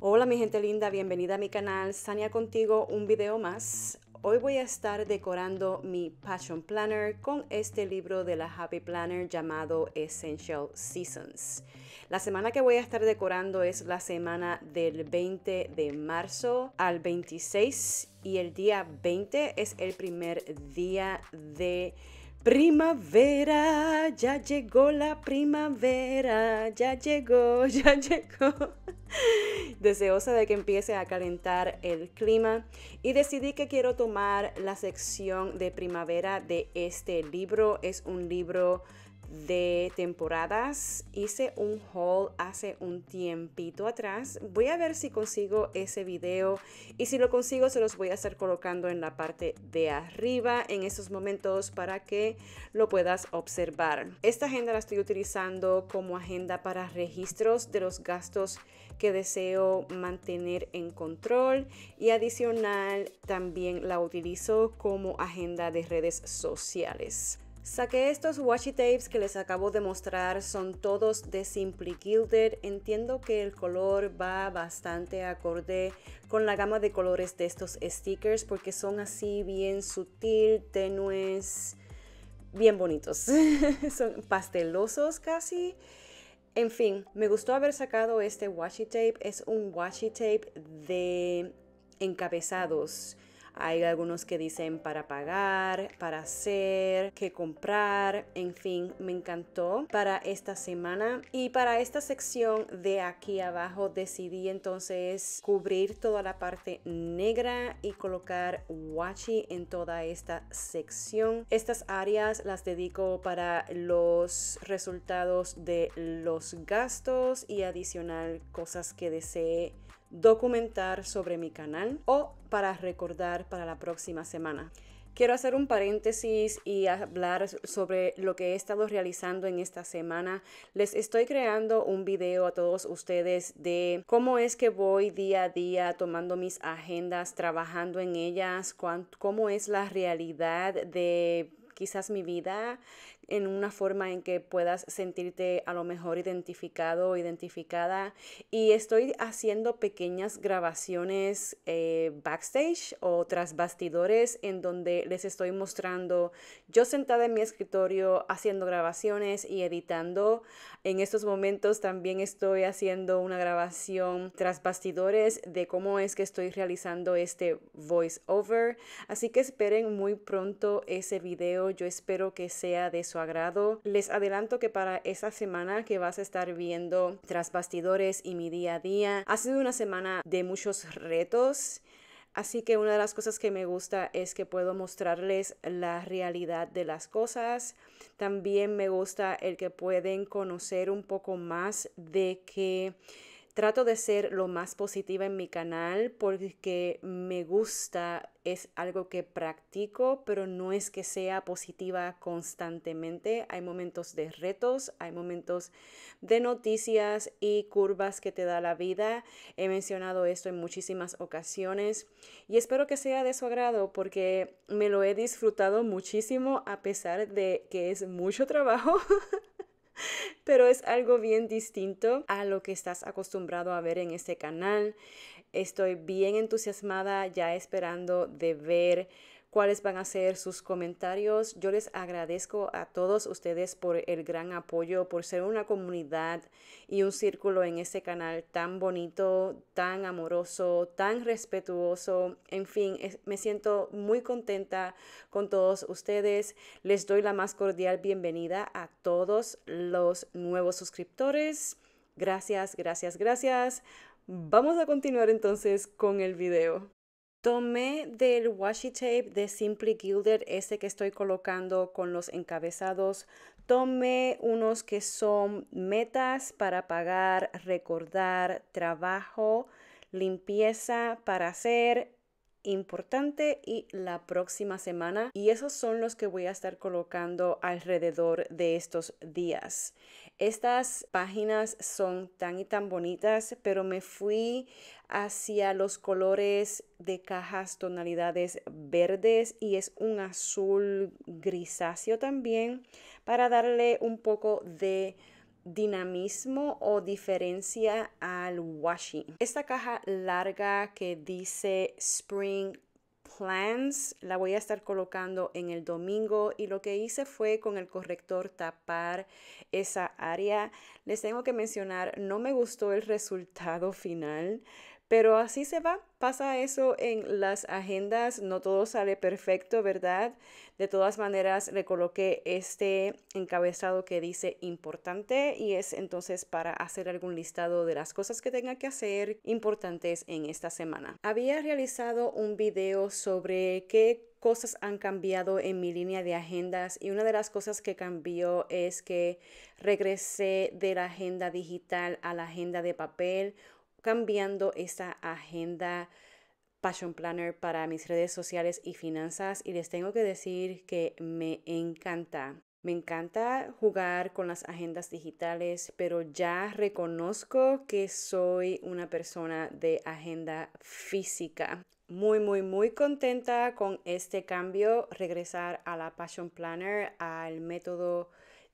Hola mi gente linda, bienvenida a mi canal Sania contigo, un video más. Hoy voy a estar decorando mi Passion Planner con este libro de la Happy Planner llamado Essential Seasons. La semana que voy a estar decorando es la semana del 20 de marzo al 26 y el día 20 es el primer día de primavera. Ya llegó la primavera, ya llegó, ya llegó. deseosa de que empiece a calentar el clima y decidí que quiero tomar la sección de primavera de este libro. Es un libro de temporadas. Hice un haul hace un tiempito atrás. Voy a ver si consigo ese video y si lo consigo se los voy a estar colocando en la parte de arriba en estos momentos para que lo puedas observar. Esta agenda la estoy utilizando como agenda para registros de los gastos que deseo mantener en control y adicional también la utilizo como agenda de redes sociales. Saqué estos washi tapes que les acabo de mostrar, son todos de Simply Gilded. Entiendo que el color va bastante acorde con la gama de colores de estos stickers porque son así bien sutil, tenues, bien bonitos. son pastelosos casi. En fin, me gustó haber sacado este washi tape. Es un washi tape de encabezados hay algunos que dicen para pagar, para hacer, que comprar, en fin, me encantó para esta semana y para esta sección de aquí abajo decidí entonces cubrir toda la parte negra y colocar watchy en toda esta sección. Estas áreas las dedico para los resultados de los gastos y adicional cosas que desee documentar sobre mi canal o para recordar para la próxima semana. Quiero hacer un paréntesis y hablar sobre lo que he estado realizando en esta semana. Les estoy creando un video a todos ustedes de cómo es que voy día a día tomando mis agendas, trabajando en ellas, cómo es la realidad de quizás mi vida, en una forma en que puedas sentirte a lo mejor identificado o identificada. Y estoy haciendo pequeñas grabaciones eh, backstage o tras bastidores en donde les estoy mostrando yo sentada en mi escritorio haciendo grabaciones y editando. En estos momentos también estoy haciendo una grabación tras bastidores de cómo es que estoy realizando este voice over. Así que esperen muy pronto ese video. Yo espero que sea de su agrado. Les adelanto que para esa semana que vas a estar viendo tras bastidores y mi día a día, ha sido una semana de muchos retos. Así que una de las cosas que me gusta es que puedo mostrarles la realidad de las cosas. También me gusta el que pueden conocer un poco más de que Trato de ser lo más positiva en mi canal porque me gusta, es algo que practico, pero no es que sea positiva constantemente. Hay momentos de retos, hay momentos de noticias y curvas que te da la vida. He mencionado esto en muchísimas ocasiones y espero que sea de su agrado porque me lo he disfrutado muchísimo a pesar de que es mucho trabajo. pero es algo bien distinto a lo que estás acostumbrado a ver en este canal. Estoy bien entusiasmada ya esperando de ver cuáles van a ser sus comentarios. Yo les agradezco a todos ustedes por el gran apoyo, por ser una comunidad y un círculo en este canal tan bonito, tan amoroso, tan respetuoso. En fin, me siento muy contenta con todos ustedes. Les doy la más cordial bienvenida a todos los nuevos suscriptores. Gracias, gracias, gracias. Vamos a continuar entonces con el video. Tomé del washi tape de Simply Gilded, ese que estoy colocando con los encabezados. Tomé unos que son metas para pagar, recordar, trabajo, limpieza para hacer, importante y la próxima semana y esos son los que voy a estar colocando alrededor de estos días. Estas páginas son tan y tan bonitas, pero me fui hacia los colores de cajas tonalidades verdes y es un azul grisáceo también para darle un poco de dinamismo o diferencia al washi. Esta caja larga que dice Spring Plans la voy a estar colocando en el domingo y lo que hice fue con el corrector tapar esa área. Les tengo que mencionar, no me gustó el resultado final, pero así se va, pasa eso en las agendas, no todo sale perfecto, ¿verdad? De todas maneras, le coloqué este encabezado que dice importante y es entonces para hacer algún listado de las cosas que tenga que hacer importantes en esta semana. Había realizado un video sobre qué cosas han cambiado en mi línea de agendas y una de las cosas que cambió es que regresé de la agenda digital a la agenda de papel cambiando esta agenda Passion Planner para mis redes sociales y finanzas y les tengo que decir que me encanta. Me encanta jugar con las agendas digitales, pero ya reconozco que soy una persona de agenda física. Muy, muy, muy contenta con este cambio, regresar a la Passion Planner, al método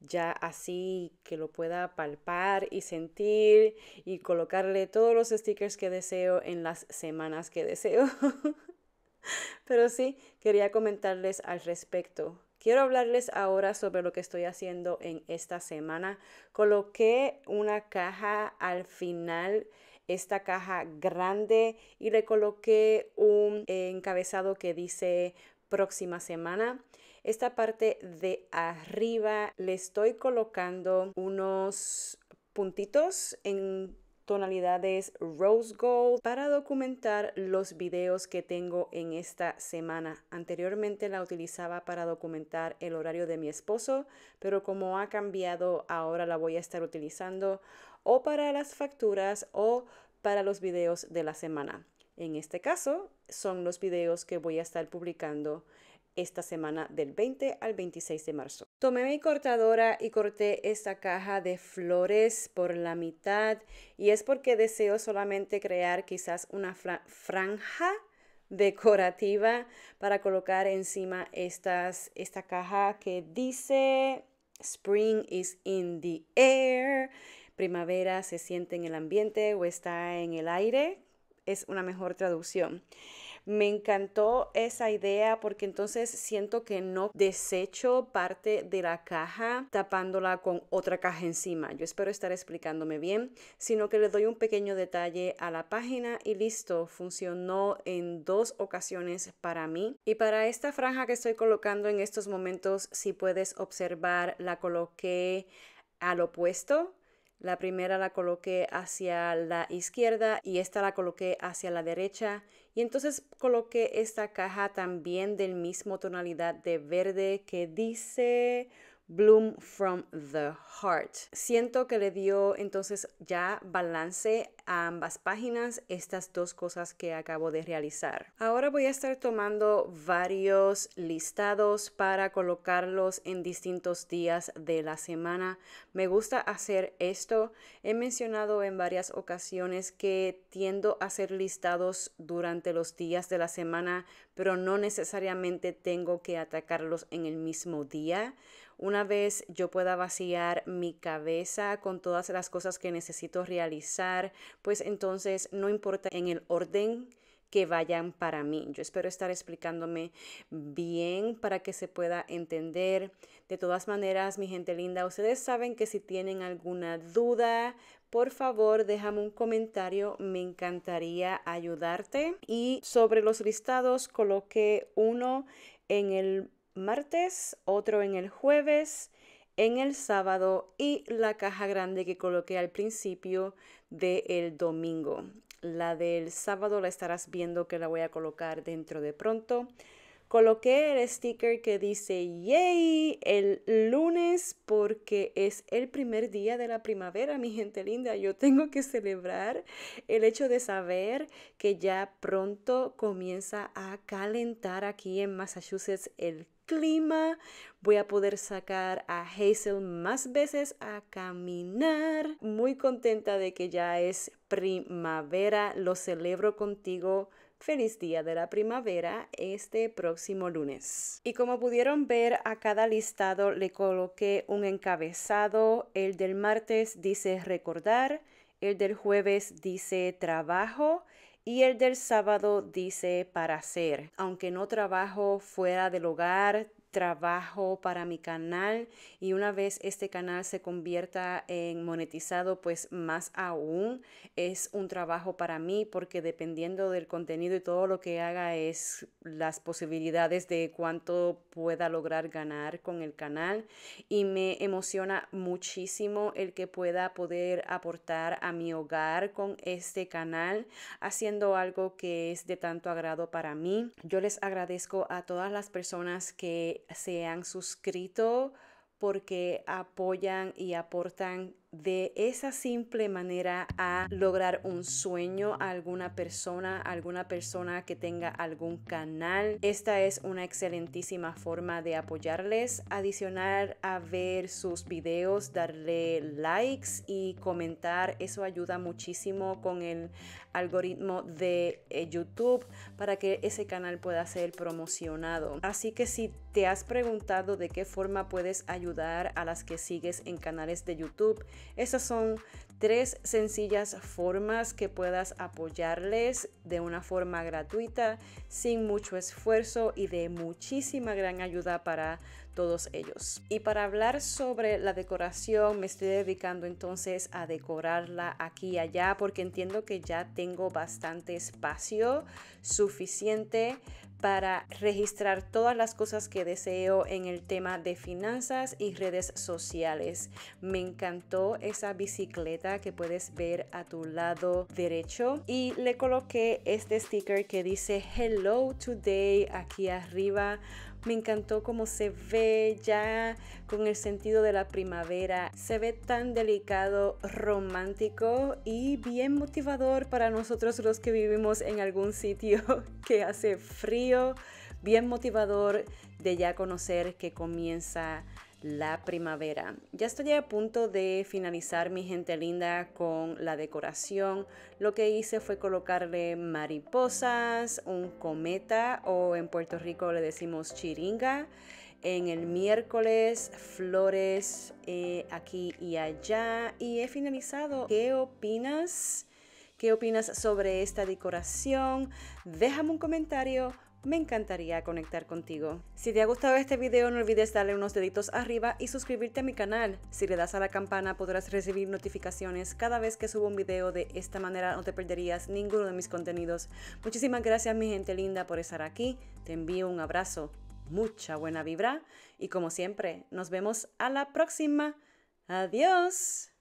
ya así que lo pueda palpar y sentir y colocarle todos los stickers que deseo en las semanas que deseo. Pero sí, quería comentarles al respecto. Quiero hablarles ahora sobre lo que estoy haciendo en esta semana. Coloqué una caja al final, esta caja grande, y le coloqué un encabezado que dice próxima semana. Esta parte de arriba le estoy colocando unos puntitos en tonalidades rose gold para documentar los videos que tengo en esta semana. Anteriormente la utilizaba para documentar el horario de mi esposo, pero como ha cambiado ahora la voy a estar utilizando o para las facturas o para los videos de la semana. En este caso son los videos que voy a estar publicando esta semana del 20 al 26 de marzo. Tomé mi cortadora y corté esta caja de flores por la mitad y es porque deseo solamente crear quizás una franja decorativa para colocar encima esta caja que dice Spring is in the air, primavera se siente en el ambiente o está en el aire, es una mejor traducción. Me encantó esa idea porque entonces siento que no desecho parte de la caja tapándola con otra caja encima. Yo espero estar explicándome bien, sino que le doy un pequeño detalle a la página y listo, funcionó en dos ocasiones para mí. Y para esta franja que estoy colocando en estos momentos, si puedes observar, la coloqué al opuesto. La primera la coloqué hacia la izquierda y esta la coloqué hacia la derecha y entonces coloqué esta caja también del mismo tonalidad de verde que dice Bloom from the Heart. Siento que le dio entonces ya balance a ambas páginas estas dos cosas que acabo de realizar. Ahora voy a estar tomando varios listados para colocarlos en distintos días de la semana. Me gusta hacer esto. He mencionado en varias ocasiones que tiendo a hacer listados durante los días de la semana, pero no necesariamente tengo que atacarlos en el mismo día una vez yo pueda vaciar mi cabeza con todas las cosas que necesito realizar, pues entonces no importa en el orden que vayan para mí. Yo espero estar explicándome bien para que se pueda entender. De todas maneras, mi gente linda, ustedes saben que si tienen alguna duda, por favor déjame un comentario, me encantaría ayudarte. Y sobre los listados coloqué uno en el martes, otro en el jueves, en el sábado y la caja grande que coloqué al principio del domingo. La del sábado la estarás viendo que la voy a colocar dentro de pronto. Coloqué el sticker que dice Yay el lunes porque es el primer día de la primavera, mi gente linda. Yo tengo que celebrar el hecho de saber que ya pronto comienza a calentar aquí en Massachusetts el clima, voy a poder sacar a Hazel más veces a caminar. Muy contenta de que ya es primavera, lo celebro contigo. Feliz día de la primavera este próximo lunes. Y como pudieron ver, a cada listado le coloqué un encabezado. El del martes dice recordar, el del jueves dice trabajo y el del sábado dice para hacer, aunque no trabajo fuera del hogar, trabajo para mi canal y una vez este canal se convierta en monetizado pues más aún es un trabajo para mí porque dependiendo del contenido y todo lo que haga es las posibilidades de cuánto pueda lograr ganar con el canal y me emociona muchísimo el que pueda poder aportar a mi hogar con este canal haciendo algo que es de tanto agrado para mí yo les agradezco a todas las personas que se han suscrito, porque apoyan y aportan de esa simple manera a lograr un sueño a alguna persona, a alguna persona que tenga algún canal. Esta es una excelentísima forma de apoyarles, adicionar a ver sus videos, darle likes y comentar. Eso ayuda muchísimo con el algoritmo de eh, YouTube para que ese canal pueda ser promocionado. Así que si te has preguntado de qué forma puedes ayudar a las que sigues en canales de YouTube, esas son tres sencillas formas que puedas apoyarles de una forma gratuita, sin mucho esfuerzo y de muchísima gran ayuda para todos ellos. Y para hablar sobre la decoración, me estoy dedicando entonces a decorarla aquí y allá porque entiendo que ya tengo bastante espacio suficiente para registrar todas las cosas que deseo en el tema de finanzas y redes sociales. Me encantó esa bicicleta que puedes ver a tu lado derecho y le coloqué este sticker que dice Hello Today aquí arriba me encantó cómo se ve ya con el sentido de la primavera. Se ve tan delicado, romántico y bien motivador para nosotros los que vivimos en algún sitio que hace frío. Bien motivador de ya conocer que comienza la primavera. Ya estoy a punto de finalizar mi gente linda con la decoración. Lo que hice fue colocarle mariposas, un cometa o en Puerto Rico le decimos chiringa. En el miércoles, flores eh, aquí y allá. Y he finalizado. ¿Qué opinas? ¿Qué opinas sobre esta decoración? Déjame un comentario me encantaría conectar contigo. Si te ha gustado este video no olvides darle unos deditos arriba y suscribirte a mi canal. Si le das a la campana podrás recibir notificaciones cada vez que subo un video, de esta manera no te perderías ninguno de mis contenidos. Muchísimas gracias mi gente linda por estar aquí, te envío un abrazo, mucha buena vibra y como siempre nos vemos a la próxima. Adiós.